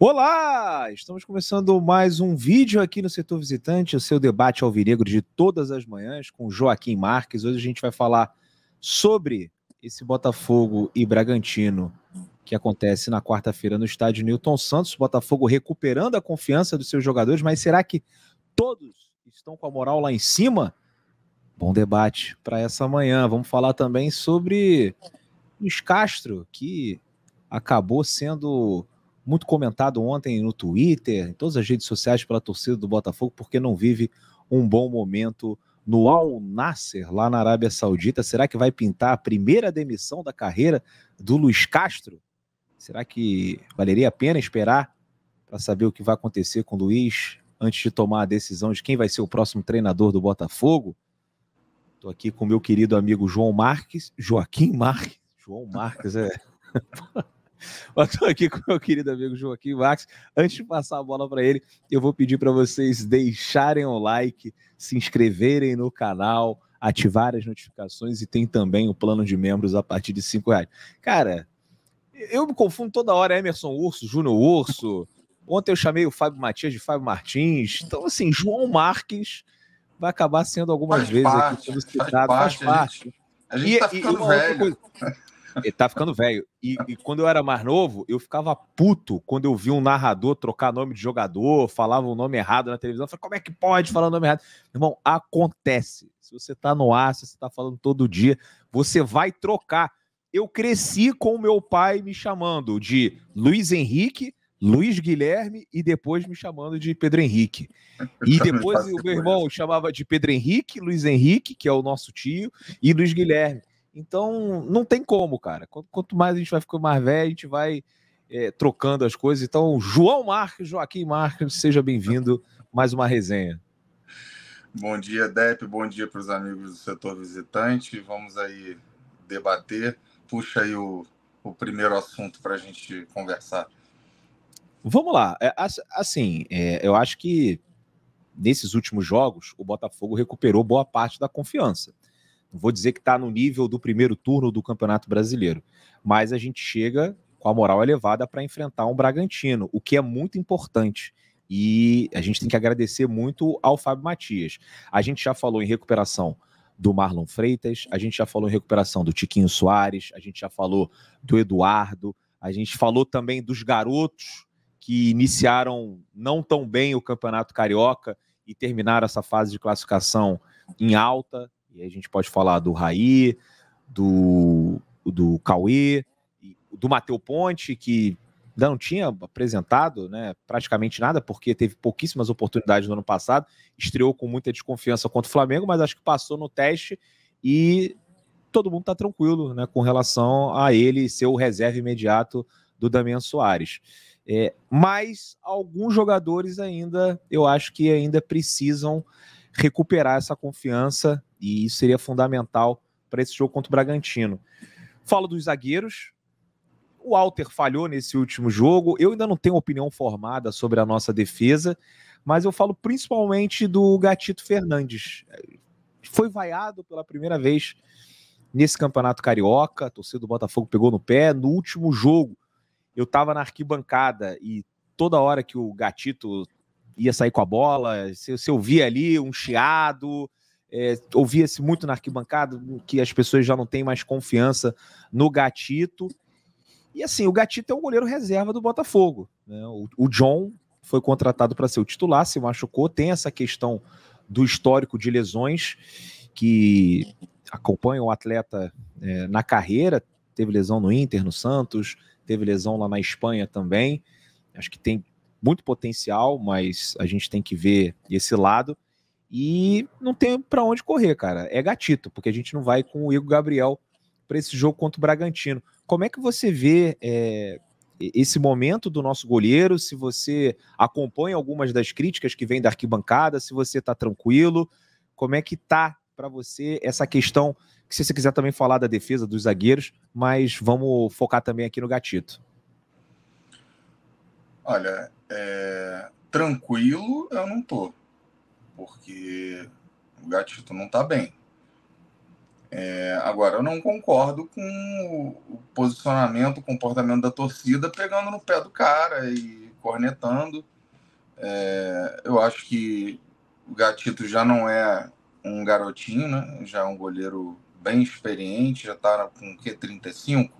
Olá! Estamos começando mais um vídeo aqui no Setor Visitante, o seu debate alvinegro de todas as manhãs com Joaquim Marques. Hoje a gente vai falar sobre esse Botafogo e Bragantino que acontece na quarta-feira no estádio Newton Santos. Botafogo recuperando a confiança dos seus jogadores, mas será que todos estão com a moral lá em cima? Bom debate para essa manhã. Vamos falar também sobre Luiz Castro, que acabou sendo muito comentado ontem no Twitter, em todas as redes sociais pela torcida do Botafogo, porque não vive um bom momento no Al Nasser, lá na Arábia Saudita. Será que vai pintar a primeira demissão da carreira do Luiz Castro? Será que valeria a pena esperar para saber o que vai acontecer com o Luiz antes de tomar a decisão de quem vai ser o próximo treinador do Botafogo? Estou aqui com meu querido amigo João Marques, Joaquim Marques. João Marques é. Eu estou aqui com meu querido amigo Joaquim Max. Antes de passar a bola para ele, eu vou pedir para vocês deixarem o like, se inscreverem no canal, ativar as notificações e tem também o plano de membros a partir de cinco reais. Cara, eu me confundo toda hora, é Emerson Urso, Júnior Urso. Ontem eu chamei o Fábio Matias de Fábio Martins. Então, assim, João Marques vai acabar sendo algumas faz vezes parte, aqui Faz parte. parte. A gente, a gente tá e, tá ficando e velho. Ele tá ficando velho. E, e, quando eu era mais novo, eu ficava puto quando eu vi um narrador trocar nome de jogador, falava o um nome errado na televisão. Eu falei, como é que pode falar o um nome errado? Irmão, acontece. Se você tá no ar, se você tá falando todo dia, você vai trocar. Eu cresci com o meu pai me chamando de Luiz Henrique, Luiz Guilherme e depois me chamando de Pedro Henrique. E depois o meu irmão chamava de Pedro Henrique, Luiz Henrique, que é o nosso tio, e Luiz Guilherme. Então, não tem como, cara. Quanto mais a gente vai ficando mais velho, a gente vai é, trocando as coisas. Então, João Marques, Joaquim Marques, seja bem-vindo. Mais uma resenha. Bom dia, Dep. Bom dia para os amigos do setor visitante. Vamos aí debater. Puxa aí o, o primeiro assunto para a gente conversar. Vamos lá. É, assim, é, eu acho que nesses últimos jogos, o Botafogo recuperou boa parte da confiança vou dizer que está no nível do primeiro turno do Campeonato Brasileiro, mas a gente chega com a moral elevada para enfrentar um Bragantino, o que é muito importante. E a gente tem que agradecer muito ao Fábio Matias. A gente já falou em recuperação do Marlon Freitas, a gente já falou em recuperação do Tiquinho Soares, a gente já falou do Eduardo, a gente falou também dos garotos que iniciaram não tão bem o Campeonato Carioca e terminaram essa fase de classificação em alta e aí a gente pode falar do Raí, do, do Cauê, do Matheus Ponte, que não tinha apresentado né, praticamente nada, porque teve pouquíssimas oportunidades no ano passado, estreou com muita desconfiança contra o Flamengo, mas acho que passou no teste e todo mundo está tranquilo né, com relação a ele ser o reserva imediato do Damian Soares. É, mas alguns jogadores ainda, eu acho que ainda precisam recuperar essa confiança e isso seria fundamental para esse jogo contra o Bragantino. Falo dos zagueiros. O Walter falhou nesse último jogo. Eu ainda não tenho opinião formada sobre a nossa defesa, mas eu falo principalmente do Gatito Fernandes. Foi vaiado pela primeira vez nesse campeonato carioca. A torcida do Botafogo pegou no pé. No último jogo, eu estava na arquibancada e toda hora que o Gatito ia sair com a bola, se eu via ali um chiado, é, Ouvia-se muito na arquibancada que as pessoas já não têm mais confiança no Gatito. E assim, o Gatito é o goleiro reserva do Botafogo. Né? O, o John foi contratado para ser o titular, se machucou, tem essa questão do histórico de lesões que acompanha o atleta é, na carreira. Teve lesão no Inter, no Santos, teve lesão lá na Espanha também. Acho que tem muito potencial, mas a gente tem que ver esse lado. E não tem para onde correr, cara. É gatito, porque a gente não vai com o Igor Gabriel para esse jogo contra o Bragantino. Como é que você vê é, esse momento do nosso goleiro? Se você acompanha algumas das críticas que vêm da arquibancada, se você está tranquilo, como é que tá para você essa questão? Que se você quiser também falar da defesa dos zagueiros, mas vamos focar também aqui no gatito. Olha, é... tranquilo eu não tô porque o Gatito não está bem. É, agora, eu não concordo com o posicionamento, o comportamento da torcida pegando no pé do cara e cornetando. É, eu acho que o Gatito já não é um garotinho, né? já é um goleiro bem experiente, já está com o quê? 35?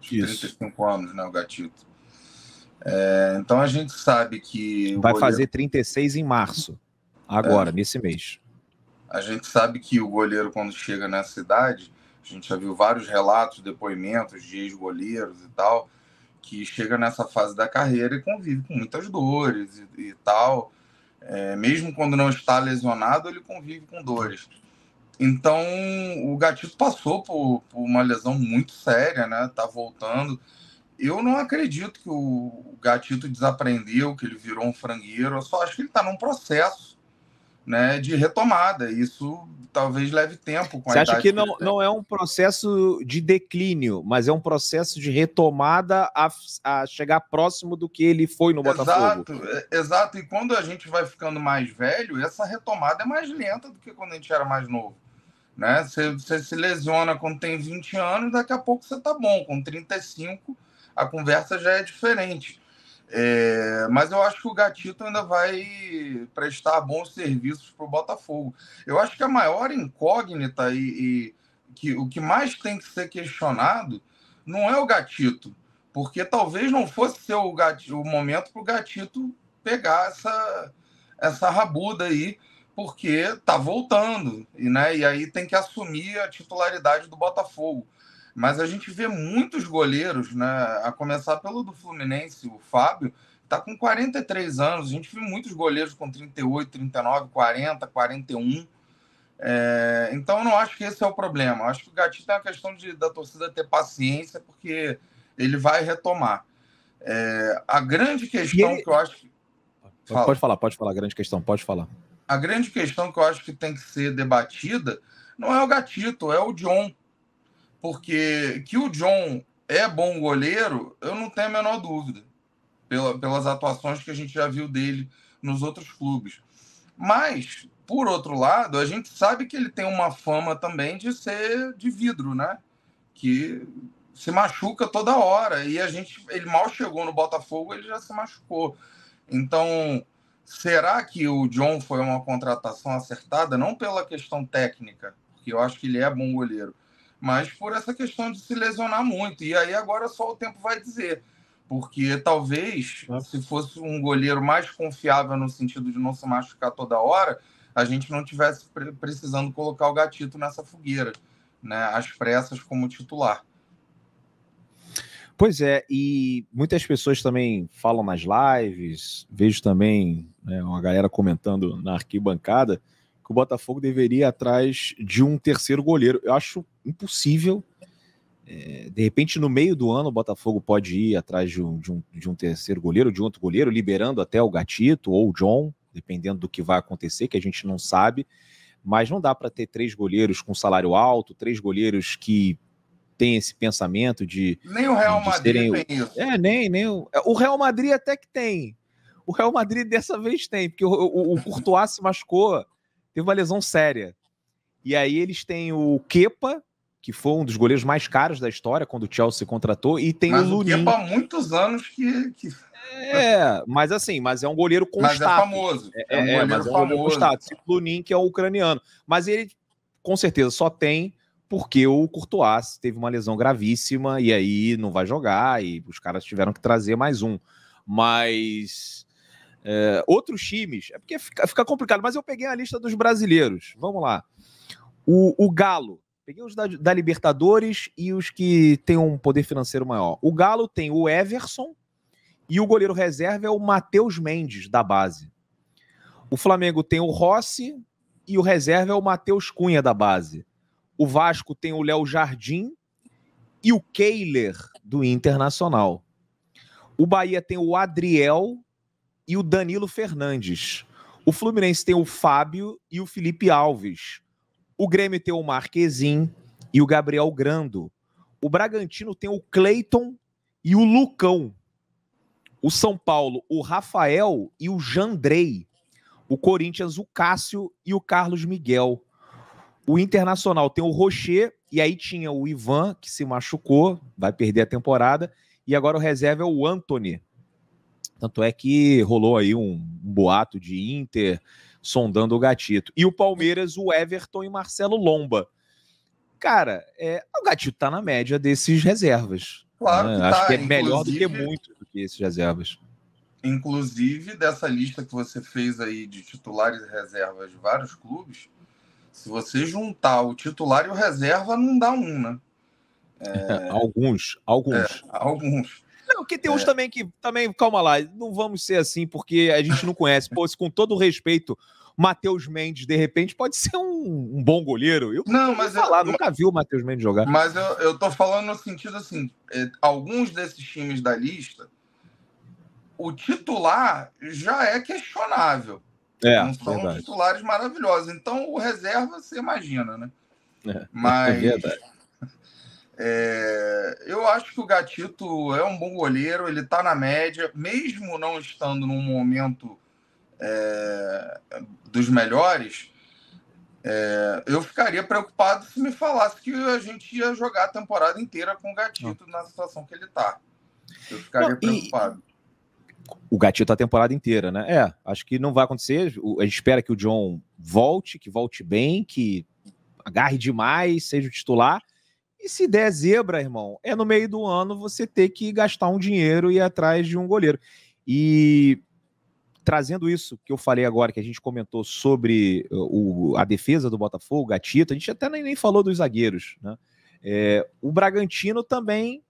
Isso. 35 anos, né? O Gatito. É, então a gente sabe que. Vai goleiro... fazer 36 em março agora, é. nesse mês. A gente sabe que o goleiro, quando chega na cidade, a gente já viu vários relatos, depoimentos de ex-goleiros e tal, que chega nessa fase da carreira e convive com muitas dores e, e tal. É, mesmo quando não está lesionado, ele convive com dores. Então, o Gatito passou por, por uma lesão muito séria, né? Tá voltando. Eu não acredito que o Gatito desaprendeu, que ele virou um frangueiro. Eu só acho que ele está num processo né, de retomada. Isso talvez leve tempo. Você acha que não, que não é um processo de declínio, mas é um processo de retomada a, a chegar próximo do que ele foi no Botafogo? exato é, exato, e quando a gente vai ficando mais velho, essa retomada é mais lenta do que quando a gente era mais novo. Né? Você, você se lesiona quando tem 20 anos, daqui a pouco você está bom. Com 35, a conversa já é diferente. É, mas eu acho que o Gatito ainda vai prestar bons serviços para o Botafogo. Eu acho que a maior incógnita e, e que, o que mais tem que ser questionado não é o Gatito, porque talvez não fosse o, gatito, o momento para o Gatito pegar essa, essa rabuda aí, porque tá voltando, e, né, e aí tem que assumir a titularidade do Botafogo. Mas a gente vê muitos goleiros, né? A começar pelo do Fluminense, o Fábio, tá com 43 anos. A gente viu muitos goleiros com 38, 39, 40, 41. É, então, eu não acho que esse é o problema. Eu acho que o Gatito tem é uma questão de, da torcida ter paciência, porque ele vai retomar. É, a grande questão ele... que eu acho que... Fala. Pode falar, pode falar. Grande questão, pode falar. A grande questão que eu acho que tem que ser debatida não é o Gatito, é o John. Porque que o John é bom goleiro, eu não tenho a menor dúvida, pela, pelas atuações que a gente já viu dele nos outros clubes. Mas, por outro lado, a gente sabe que ele tem uma fama também de ser de vidro, né? Que se machuca toda hora. E a gente, ele mal chegou no Botafogo, ele já se machucou. Então, será que o John foi uma contratação acertada? Não pela questão técnica, porque eu acho que ele é bom goleiro mas por essa questão de se lesionar muito. E aí agora só o tempo vai dizer. Porque talvez, se fosse um goleiro mais confiável no sentido de não se machucar toda hora, a gente não tivesse precisando colocar o gatito nessa fogueira, né? Às pressas como titular. Pois é, e muitas pessoas também falam nas lives, vejo também né, uma galera comentando na arquibancada que o Botafogo deveria ir atrás de um terceiro goleiro. Eu acho impossível. É, de repente, no meio do ano, o Botafogo pode ir atrás de um, de um, de um terceiro goleiro, de outro goleiro, liberando até o Gatito ou o John, dependendo do que vai acontecer, que a gente não sabe. Mas não dá para ter três goleiros com salário alto, três goleiros que têm esse pensamento de. Nem o Real Madrid serem... tem isso. É, nem, nem o... É, o Real Madrid até que tem. O Real Madrid dessa vez tem, porque o, o, o Courtois se machucou, teve uma lesão séria. E aí eles têm o Kepa, que foi um dos goleiros mais caros da história quando o Chelsea contratou, e tem mas o Lunin. Mas é há muitos anos que, que... É, mas assim, mas é um goleiro com mas é status. É famoso. É, é, um é mas é um famoso. goleiro com status. Lunin, que é o ucraniano. Mas ele, com certeza, só tem porque o Courtois teve uma lesão gravíssima e aí não vai jogar e os caras tiveram que trazer mais um. Mas... É, outros times, é porque fica, fica complicado, mas eu peguei a lista dos brasileiros. Vamos lá. O, o Galo Peguei os da, da, Libertadores e os que têm um poder financeiro maior. O Galo tem o Everson e o goleiro reserva é o Matheus Mendes, da base. O Flamengo tem o Rossi e o reserva é o Matheus Cunha, da base. O Vasco tem o Léo Jardim e o Keiler, do Internacional. O Bahia tem o Adriel e o Danilo Fernandes. O Fluminense tem o Fábio e o Felipe Alves. O Grêmio tem o Marquezin e o Gabriel Grando. O Bragantino tem o Cleiton e o Lucão. O São Paulo, o Rafael e o Jandrei. O Corinthians, o Cássio e o Carlos Miguel. O Internacional tem o Rocher e aí tinha o Ivan, que se machucou, vai perder a temporada. E agora o reserva é o Anthony. Tanto é que rolou aí um, um boato de Inter, sondando o gatito. E o Palmeiras, o Everton e Marcelo Lomba. Cara, é, o gatito tá na média desses reservas. Claro né? que Acho tá, que é melhor do que muito do que esses reservas. Inclusive, dessa lista que você fez aí de titulares e reservas de vários clubes, se você juntar o titular e o reserva, não dá um, né? É... alguns, alguns. É, alguns. Porque tem uns é. também que. Também, calma lá, não vamos ser assim, porque a gente não conhece. Pô, se, com todo respeito, Matheus Mendes, de repente, pode ser um, um bom goleiro. Eu não, mas eu, nunca vi o Matheus Mendes jogar. Mas eu, eu tô falando no sentido assim: é, alguns desses times da lista, o titular já é questionável. É, não são verdade. titulares maravilhosos. Então, o reserva, você imagina, né? É, é mas. É verdade. É, eu acho que o Gatito é um bom goleiro, ele está na média, mesmo não estando num momento é, dos melhores. É, eu ficaria preocupado se me falasse que a gente ia jogar a temporada inteira com o Gatito não. na situação que ele está. Eu ficaria não, preocupado. O Gatito a temporada inteira, né? É, acho que não vai acontecer. A gente espera que o John volte, que volte bem, que agarre demais, seja o titular. E se der zebra, irmão, é no meio do ano você ter que gastar um dinheiro e ir atrás de um goleiro. E trazendo isso que eu falei agora, que a gente comentou sobre uh, o, a defesa do Botafogo, o Gatito, a gente até nem, nem falou dos zagueiros, né? É, o Bragantino também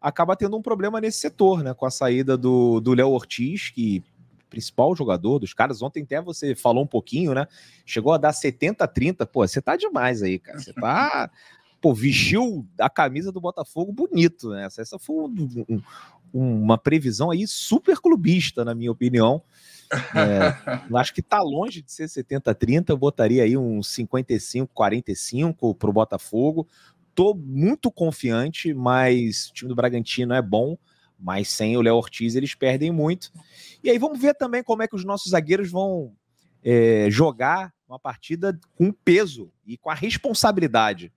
acaba tendo um problema nesse setor, né? Com a saída do Léo Ortiz, que principal jogador dos caras. Ontem até você falou um pouquinho, né? Chegou a dar 70 30. Pô, você tá demais aí, cara. Você tá pô, vestiu a camisa do Botafogo bonito, né? Essa foi um, um, uma previsão aí super clubista, na minha opinião. É, acho que tá longe de ser 70-30, eu botaria aí um 55-45 pro Botafogo. Tô muito confiante, mas o time do Bragantino é bom, mas sem o Léo Ortiz eles perdem muito. E aí vamos ver também como é que os nossos zagueiros vão é, jogar uma partida com peso e com a responsabilidade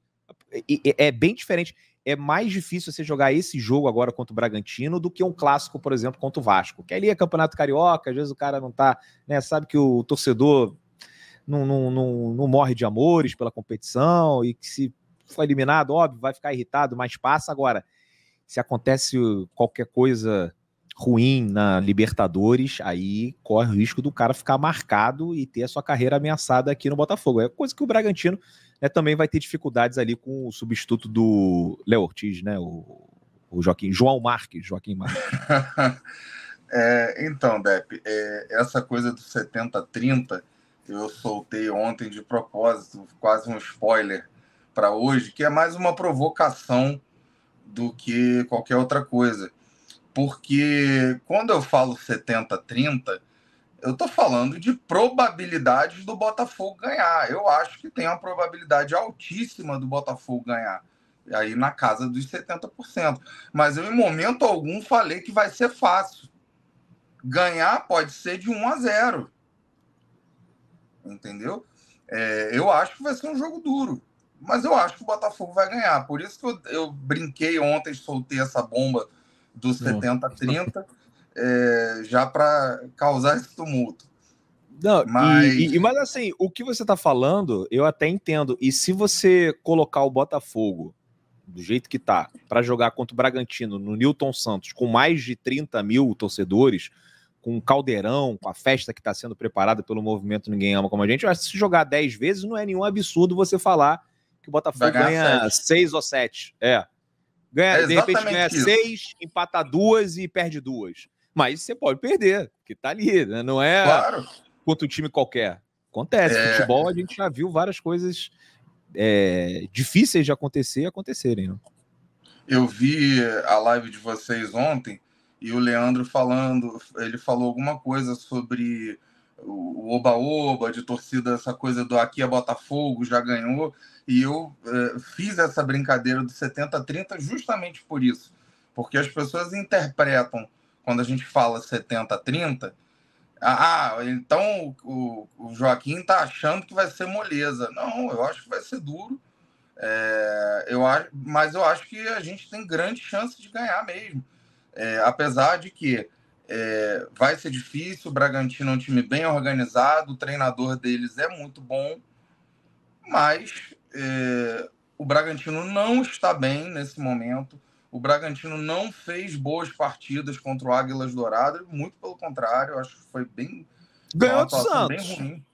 é bem diferente. É mais difícil você jogar esse jogo agora contra o Bragantino do que um clássico, por exemplo, contra o Vasco. Que ali é campeonato carioca, às vezes o cara não tá, né? Sabe que o torcedor não, não, não, não morre de amores pela competição e que se for eliminado, óbvio, vai ficar irritado, mas passa. Agora, se acontece qualquer coisa ruim na Libertadores, aí corre o risco do cara ficar marcado e ter a sua carreira ameaçada aqui no Botafogo. É coisa que o Bragantino né, também vai ter dificuldades ali com o substituto do Léo Ortiz, né? O, o Joaquim, João Marques, Joaquim Marques. é, então, Depp, é, essa coisa do 70-30 eu soltei ontem de propósito, quase um spoiler para hoje, que é mais uma provocação do que qualquer outra coisa. Porque quando eu falo 70-30, eu estou falando de probabilidades do Botafogo ganhar. Eu acho que tem uma probabilidade altíssima do Botafogo ganhar. Aí na casa dos 70%. Mas eu, em momento algum, falei que vai ser fácil. Ganhar pode ser de 1 a 0. Entendeu? É, eu acho que vai ser um jogo duro. Mas eu acho que o Botafogo vai ganhar. Por isso que eu, eu brinquei ontem, soltei essa bomba dos 70 a 30, é, já para causar esse tumulto. Não, mas... E, e, mas assim, o que você está falando, eu até entendo. E se você colocar o Botafogo do jeito que tá, para jogar contra o Bragantino no Newton Santos, com mais de 30 mil torcedores, com o caldeirão, com a festa que está sendo preparada pelo movimento Ninguém Ama Como a Gente, eu acho que se jogar 10 vezes não é nenhum absurdo você falar que o Botafogo ganha 6 ou 7. É. Ganha, é de repente ganha isso. seis, empata duas e perde duas. Mas você pode perder, porque tá ali, né? Não é claro. contra um time qualquer. Acontece. É... Futebol, a gente já viu várias coisas é, difíceis de acontecer acontecerem. Né? Eu vi a live de vocês ontem e o Leandro falando, ele falou alguma coisa sobre o oba-oba de torcida, essa coisa do aqui é Botafogo, já ganhou. E eu eh, fiz essa brincadeira do 70-30 justamente por isso. Porque as pessoas interpretam, quando a gente fala 70-30, ah, ah, então o, o Joaquim está achando que vai ser moleza. Não, eu acho que vai ser duro. É, eu acho, mas eu acho que a gente tem grande chance de ganhar mesmo. É, apesar de que é, vai ser difícil. O Bragantino é um time bem organizado, o treinador deles é muito bom, mas é, o Bragantino não está bem nesse momento. O Bragantino não fez boas partidas contra o Águilas Dourado, muito pelo contrário, acho que foi bem. Ganhou do Santos. Bem ruim.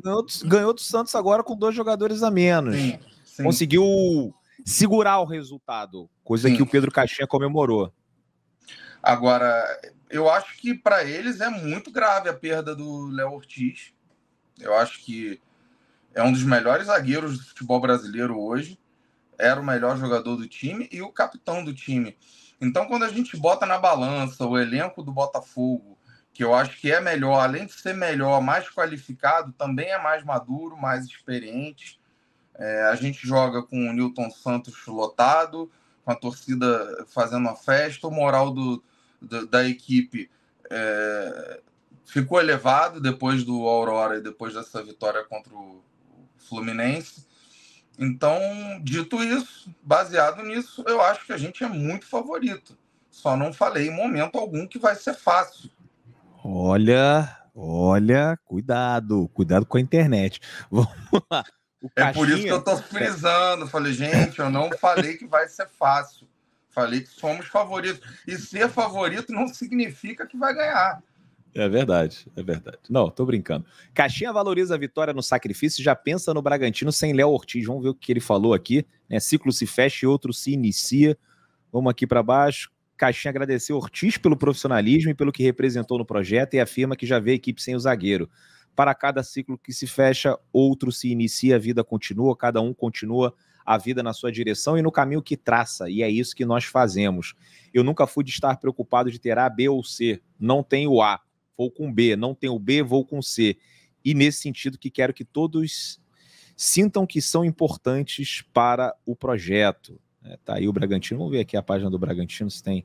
Ganhou, ganhou do Santos agora com dois jogadores a menos. Sim, sim. Conseguiu segurar o resultado, coisa sim. que o Pedro Caixinha comemorou. Agora, eu acho que para eles é muito grave a perda do Léo Ortiz. Eu acho que é um dos melhores zagueiros do futebol brasileiro hoje. Era o melhor jogador do time e o capitão do time. Então, quando a gente bota na balança o elenco do Botafogo, que eu acho que é melhor, além de ser melhor, mais qualificado, também é mais maduro, mais experiente. É, a gente joga com o Newton Santos lotado, com a torcida fazendo uma festa, o moral do, da, da equipe é, ficou elevado depois do Aurora e depois dessa vitória contra o Fluminense. Então, dito isso, baseado nisso, eu acho que a gente é muito favorito. Só não falei em momento algum que vai ser fácil. Olha, olha, cuidado, cuidado com a internet. Vamos lá. Caixinha... É por isso que eu tô frisando. Falei, gente, eu não falei que vai ser fácil. Falei que somos favoritos. E ser favorito não significa que vai ganhar. É verdade, é verdade. Não, tô brincando. Caixinha valoriza a vitória no sacrifício já pensa no Bragantino sem Léo Ortiz. Vamos ver o que ele falou aqui. Né? Ciclo se fecha e outro se inicia. Vamos aqui para baixo. Caixinha agradeceu Ortiz pelo profissionalismo e pelo que representou no projeto e afirma que já vê a equipe sem o zagueiro. Para cada ciclo que se fecha, outro se inicia, a vida continua, cada um continua a vida na sua direção e no caminho que traça, e é isso que nós fazemos. Eu nunca fui de estar preocupado de ter A, B ou C. Não tenho A, vou com B. Não tenho B, vou com C. E nesse sentido que quero que todos sintam que são importantes para o projeto. É, tá aí o Bragantino. Vamos ver aqui a página do Bragantino se tem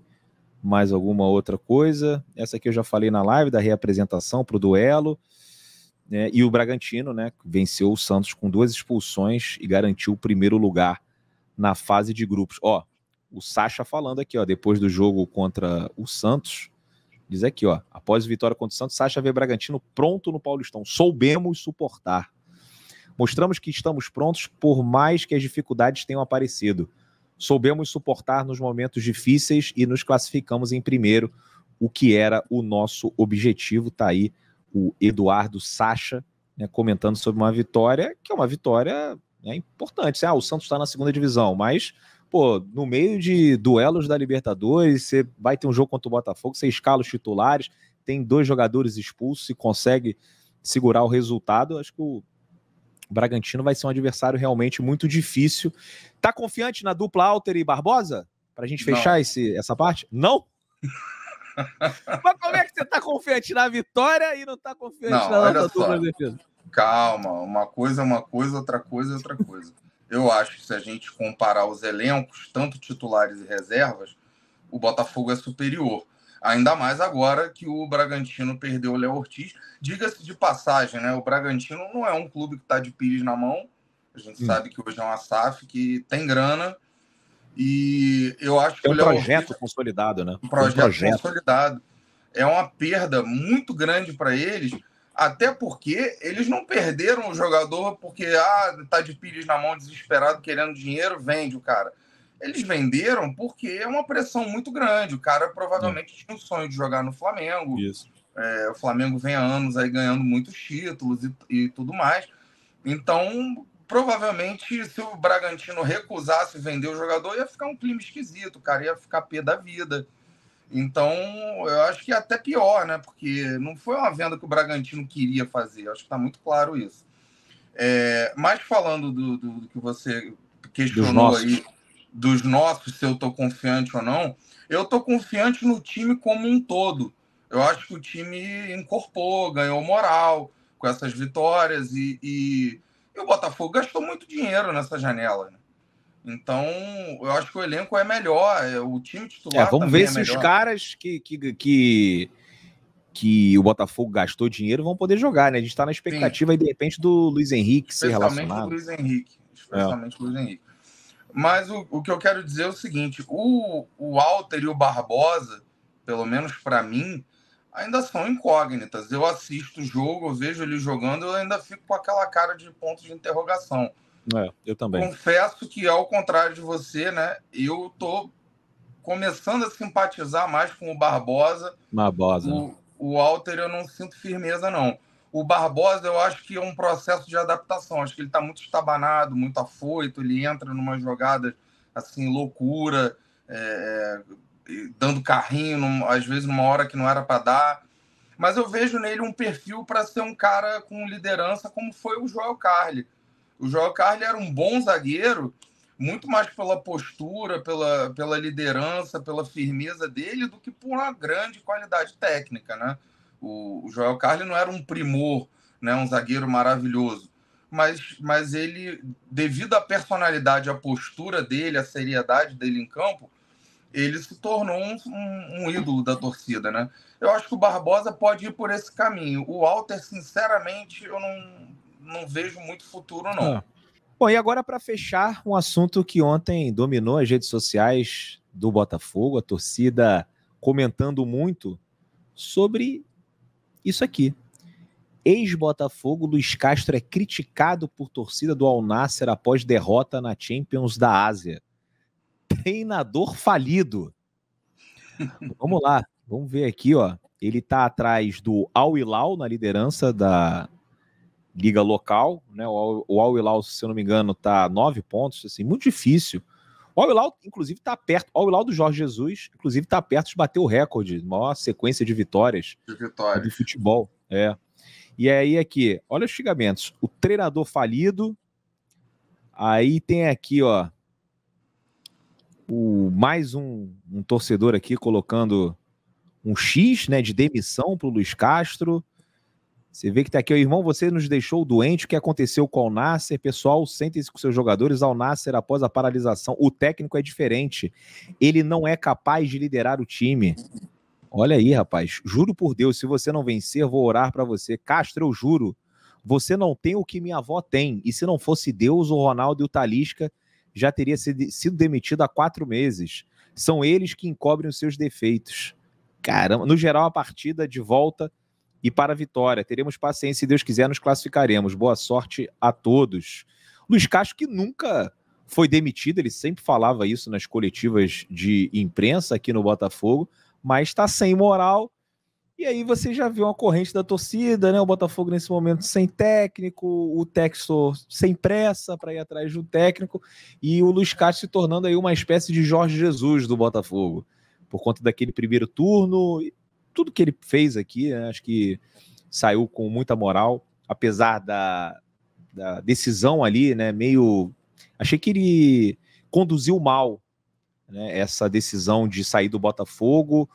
mais alguma outra coisa. Essa aqui eu já falei na live da reapresentação para o duelo né? E o Bragantino, né, venceu o Santos com duas expulsões e garantiu o primeiro lugar na fase de grupos. Ó, o Sacha falando aqui, ó, depois do jogo contra o Santos, diz aqui, ó, após vitória contra o Santos, Sacha vê Bragantino pronto no Paulistão. Soubemos suportar. Mostramos que estamos prontos por mais que as dificuldades tenham aparecido. Soubemos suportar nos momentos difíceis e nos classificamos em primeiro, o que era o nosso objetivo, tá aí o Eduardo Sacha, né, comentando sobre uma vitória, que é uma vitória né, importante. Ah, o Santos está na segunda divisão, mas, pô, no meio de duelos da Libertadores, você vai ter um jogo contra o Botafogo, você escala os titulares, tem dois jogadores expulsos e consegue segurar o resultado. Acho que o Bragantino vai ser um adversário realmente muito difícil. Tá confiante na dupla Alter e Barbosa? Para a gente fechar esse, essa parte? Não? Mas como é que você está confiante na vitória e não está confiante não, na nossa dupla defesa? Calma, uma coisa é uma coisa, outra coisa é outra coisa. Eu acho que se a gente comparar os elencos, tanto titulares e reservas, o Botafogo é superior. Ainda mais agora que o Bragantino perdeu o Léo Ortiz. Diga-se de passagem, né? O Bragantino não é um clube que está de pires na mão. A gente hum. sabe que hoje é uma SAF que tem grana e eu acho que. É um projeto consolidado, né? Um projeto, um projeto consolidado. É uma perda muito grande para eles, até porque eles não perderam o jogador porque ah, tá de pires na mão, desesperado, querendo dinheiro, vende o cara. Eles venderam porque é uma pressão muito grande. O cara provavelmente é. tinha o um sonho de jogar no Flamengo. Isso. É, o Flamengo vem há anos aí ganhando muitos títulos e, e tudo mais. Então, provavelmente, se o Bragantino recusasse vender o jogador, ia ficar um clima esquisito, cara, ia ficar pé da vida. Então, eu acho que é até pior, né? Porque não foi uma venda que o Bragantino queria fazer, eu acho que está muito claro isso. É, mas falando do, do, do que você questionou dos aí, dos nossos, se eu estou confiante ou não, eu estou confiante no time como um todo. Eu acho que o time incorporou, ganhou moral com essas vitórias e, e e o Botafogo gastou muito dinheiro nessa janela. Né? Então, eu acho que o elenco é melhor, é, o time titular. É, vamos ver é se melhor. os caras que, que, que, que, o Botafogo gastou dinheiro vão poder jogar, né? A gente está na expectativa Sim. aí, de repente, do Luiz Henrique ser relacionado. Luiz Henrique. É. Especialmente é. Luiz Henrique. Mas o, o que eu quero dizer é o seguinte: o, o Walter e o Barbosa, pelo menos para mim, ainda são incógnitas. Eu assisto o jogo, eu vejo ele jogando, eu ainda fico com aquela cara de ponto de interrogação. É, eu também. Confesso que, ao contrário de você, né, eu tô começando a simpatizar mais com o Barbosa. Barbosa. O, né? Walter, Alter eu não sinto firmeza, não. O Barbosa, eu acho que é um processo de adaptação. Acho que ele está muito estabanado, muito afoito. Ele entra numa jogada assim, loucura. É, dando carrinho, às vezes numa hora que não era para dar. Mas eu vejo nele um perfil para ser um cara com liderança, como foi o Joel Carli. O Joel Carli era um bom zagueiro, muito mais pela postura, pela, pela liderança, pela firmeza dele, do que por uma grande qualidade técnica. Né? O, o Joel Carli não era um primor, né? um zagueiro maravilhoso. Mas, mas ele, devido à personalidade, à postura dele, à seriedade dele em campo, ele se tornou um, um, um, ídolo da torcida, né? Eu acho que o Barbosa pode ir por esse caminho. O Walter, sinceramente, eu não, não vejo muito futuro, não. Ah. Bom, e agora para fechar, um assunto que ontem dominou as redes sociais do Botafogo, a torcida comentando muito sobre isso aqui. Ex-Botafogo Luiz Castro é criticado por torcida do Al Nasser após derrota na Champions da Ásia treinador falido. vamos lá, vamos ver aqui, ó. Ele está atrás do Al Hilal na liderança da liga local, né? O Al Hilal, se eu não me engano, tá nove pontos, assim, muito difícil. O Al Hilal, inclusive, está perto. O Al Hilal do Jorge Jesus, inclusive, está perto de bater o recorde, maior sequência de vitórias, de vitórias. do futebol. É. E aí aqui, olha os xingamentos. O treinador falido. Aí tem aqui, ó, o mais um, um torcedor aqui colocando um X né, de demissão para o Luiz Castro. Você vê que tá aqui, o irmão, você nos deixou doente. O que aconteceu com o Nasser? Pessoal, sentem-se com seus jogadores. Ao Nasser, após a paralisação, o técnico é diferente. Ele não é capaz de liderar o time. Olha aí, rapaz. Juro por Deus, se você não vencer, vou orar para você. Castro, eu juro. Você não tem o que minha avó tem. E se não fosse Deus, o Ronaldo e o Talisca, já teria sido demitido há quatro meses. São eles que encobrem os seus defeitos. Caramba, no geral, a partida de volta e para a vitória. Teremos paciência, se Deus quiser, nos classificaremos. Boa sorte a todos. Luiz Castro, que nunca foi demitido, ele sempre falava isso nas coletivas de imprensa aqui no Botafogo, mas está sem moral, e aí você já viu uma corrente da torcida, né? O Botafogo nesse momento sem técnico, o Texo sem pressa para ir atrás do técnico e o Luiz Castro se tornando aí uma espécie de Jorge Jesus do Botafogo por conta daquele primeiro turno e tudo que ele fez aqui, né? acho que saiu com muita moral, apesar da, da decisão ali, né? Meio achei que ele conduziu mal né? essa decisão de sair do Botafogo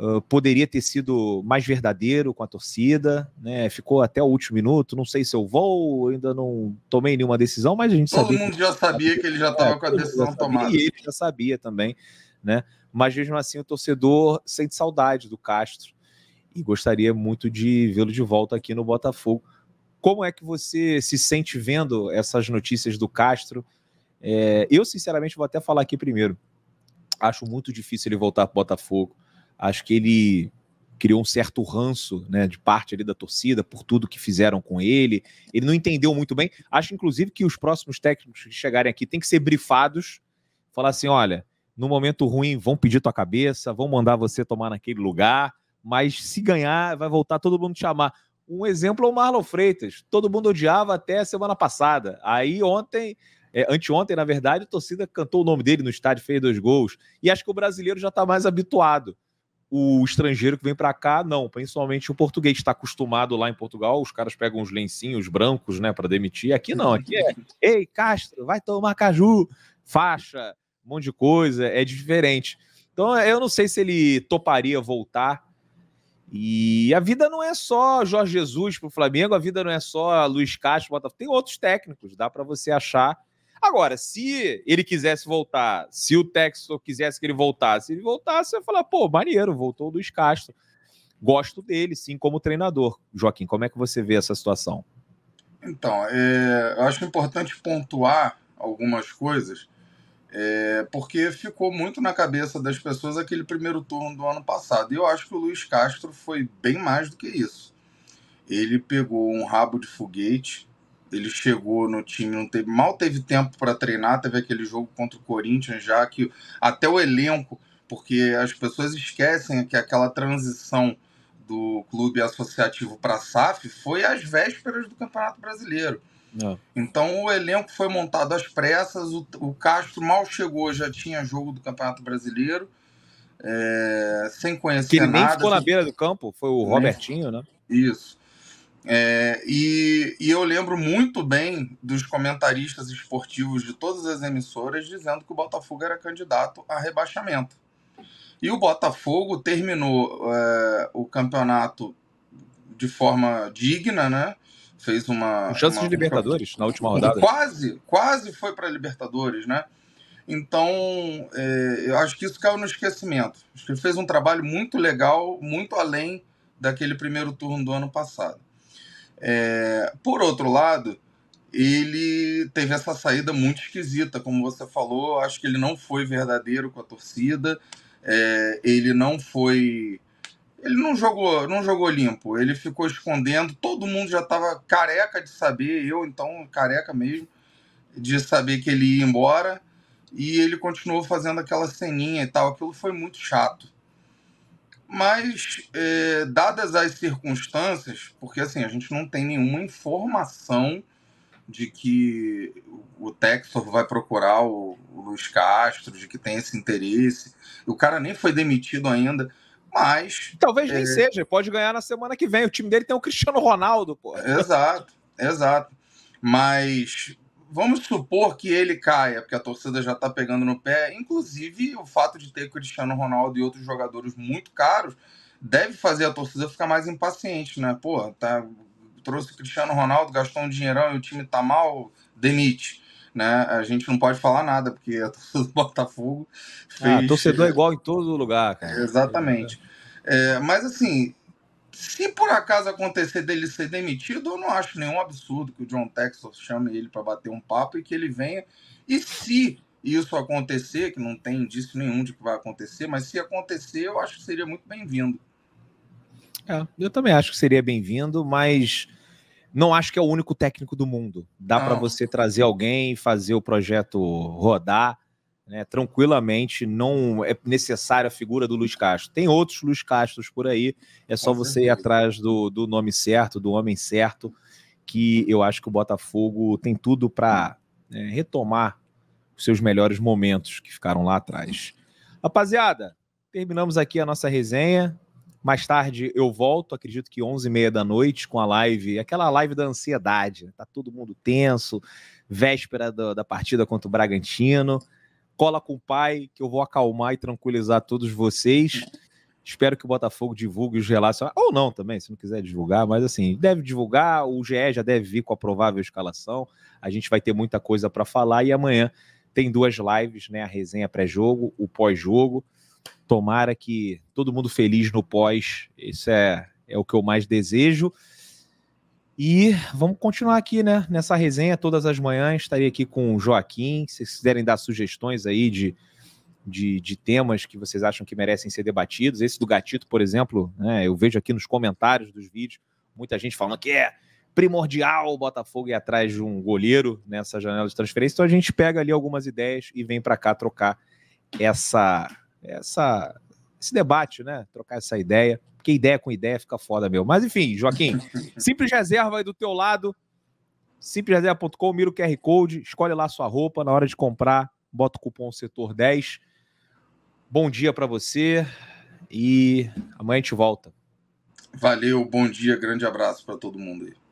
ah, poderia ter sido mais verdadeiro com a torcida, né? Ficou até o último minuto, não sei se eu vou, ainda não tomei nenhuma decisão, mas a gente Todo sabia. Todo mundo já sabia que ele já estava é, com a decisão sabia, tomada. E ele já sabia também, né? Mas mesmo assim o torcedor sente saudade do Castro e gostaria muito de vê-lo de volta aqui no Botafogo. Como é que você se sente vendo essas notícias do Castro? É, eu, sinceramente, vou até falar aqui primeiro. Acho muito difícil ele voltar para o Botafogo acho que ele criou um certo ranço né, de parte ali da torcida por tudo que fizeram com ele. Ele não entendeu muito bem. Acho, inclusive, que os próximos técnicos que chegarem aqui têm que ser brifados, falar assim: olha, no momento ruim vão pedir tua cabeça, vão mandar você tomar naquele lugar, mas se ganhar, vai voltar todo mundo te chamar. Um exemplo é o Marlon Freitas. Todo mundo odiava até a semana passada. Aí ontem, é, anteontem, na verdade, a torcida cantou o nome dele no estádio, fez dois gols. E acho que o brasileiro já está mais habituado o estrangeiro que vem para cá, não. Principalmente o português está acostumado lá em Portugal, os caras pegam uns lencinhos brancos, né, para demitir. Aqui não, aqui é, ei, Castro, vai tomar caju, faixa, um monte de coisa, é diferente. Então eu não sei se ele toparia voltar. E a vida não é só Jorge Jesus para o Flamengo, a vida não é só Luiz Castro, Tem outros técnicos, dá para você achar Agora, se ele quisesse voltar, se o Texas quisesse que ele voltasse, ele voltasse, eu ia falar, pô, maneiro, voltou o Luiz Castro. Gosto dele, sim, como treinador. Joaquim, como é que você vê essa situação? Então, é, eu acho importante pontuar algumas coisas, é, porque ficou muito na cabeça das pessoas aquele primeiro turno do ano passado. E eu acho que o Luiz Castro foi bem mais do que isso. Ele pegou um rabo de foguete, ele chegou no time, não teve, mal teve tempo para treinar, teve aquele jogo contra o Corinthians já que até o elenco, porque as pessoas esquecem que aquela transição do clube associativo para SAF foi às vésperas do Campeonato Brasileiro. Não. É. Então o elenco foi montado às pressas, o, o, Castro mal chegou, já tinha jogo do Campeonato Brasileiro, é, sem conhecer que ele nada. ficou na beira do campo foi o Robertinho, né? Isso. É, e, e, eu lembro muito bem dos comentaristas esportivos de todas as emissoras dizendo que o Botafogo era candidato a rebaixamento. E o Botafogo terminou é, o campeonato de forma digna, né? Fez uma. Com chance de Libertadores na última rodada. Quase, quase foi para Libertadores, né? Então, é, eu acho que isso caiu no esquecimento. Acho que ele fez um trabalho muito legal, muito além daquele primeiro turno do ano passado. É, por outro lado, ele teve essa saída muito esquisita, como você falou. Acho que ele não foi verdadeiro com a torcida. É, ele não foi. Ele não jogou, não jogou limpo. Ele ficou escondendo. Todo mundo já estava careca de saber. Eu, então, careca mesmo de saber que ele ia embora. E ele continuou fazendo aquela ceninha e tal. Aquilo foi muito chato. Mas, é, dadas as circunstâncias, porque assim, a gente não tem nenhuma informação de que o Texor vai procurar o, o Luiz Castro, de que tem esse interesse. O cara nem foi demitido ainda, mas. Talvez nem é... seja, pode ganhar na semana que vem. O time dele tem o Cristiano Ronaldo, pô. Exato, exato. Mas vamos supor que ele caia, porque a torcida já está pegando no pé. Inclusive, o fato de ter Cristiano Ronaldo e outros jogadores muito caros deve fazer a torcida ficar mais impaciente, né? Pô, tá, trouxe Cristiano Ronaldo, gastou um dinheirão e o time tá mal, demite. Né? A gente não pode falar nada, porque a torcida do Botafogo ah, fez... Ah, torcedor é igual em todo lugar, cara. Exatamente. É, mas assim, se por acaso acontecer dele ser demitido, eu não acho nenhum absurdo que o John Texas chame ele para bater um papo e que ele venha. E se isso acontecer, que não tem indício nenhum de que vai acontecer, mas se acontecer, eu acho que seria muito bem-vindo. É, eu também acho que seria bem-vindo, mas não acho que é o único técnico do mundo. Dá para você trazer alguém, fazer o projeto rodar né, tranquilamente, não é necessária a figura do Luiz Castro. Tem outros Luiz Castros por aí, é só você ir atrás do, do nome certo, do homem certo, que eu acho que o Botafogo tem tudo para né, retomar os seus melhores momentos que ficaram lá atrás. Rapaziada, terminamos aqui a nossa resenha. Mais tarde eu volto, acredito que 11h30 da noite, com a live, aquela live da ansiedade. Né? Tá todo mundo tenso, véspera da partida contra o Bragantino cola com o pai, que eu vou acalmar e tranquilizar todos vocês. Espero que o Botafogo divulgue os relatos, ou não também, se não quiser divulgar, mas assim, deve divulgar, o GE já deve vir com a provável escalação. A gente vai ter muita coisa para falar e amanhã tem duas lives, né? A resenha pré-jogo, o pós-jogo. Tomara que todo mundo feliz no pós. Isso é, é o que eu mais desejo. E vamos continuar aqui, né? Nessa resenha todas as manhãs. Estarei aqui com o Joaquim. Se vocês quiserem dar sugestões aí de, de, de, temas que vocês acham que merecem ser debatidos, esse do gatito, por exemplo, né? Eu vejo aqui nos comentários dos vídeos muita gente falando que é primordial o Botafogo ir atrás de um goleiro nessa janela de transferência. Então a gente pega ali algumas ideias e vem para cá trocar essa, essa, esse debate, né? Trocar essa ideia porque ideia com ideia fica foda, meu. Mas enfim, Joaquim, Simples Reserva aí do teu lado, simplesreserva.com, mira o QR Code, escolhe lá sua roupa, na hora de comprar, bota o cupom setor 10. Bom dia para você e amanhã a gente volta. Valeu, bom dia, grande abraço para todo mundo aí.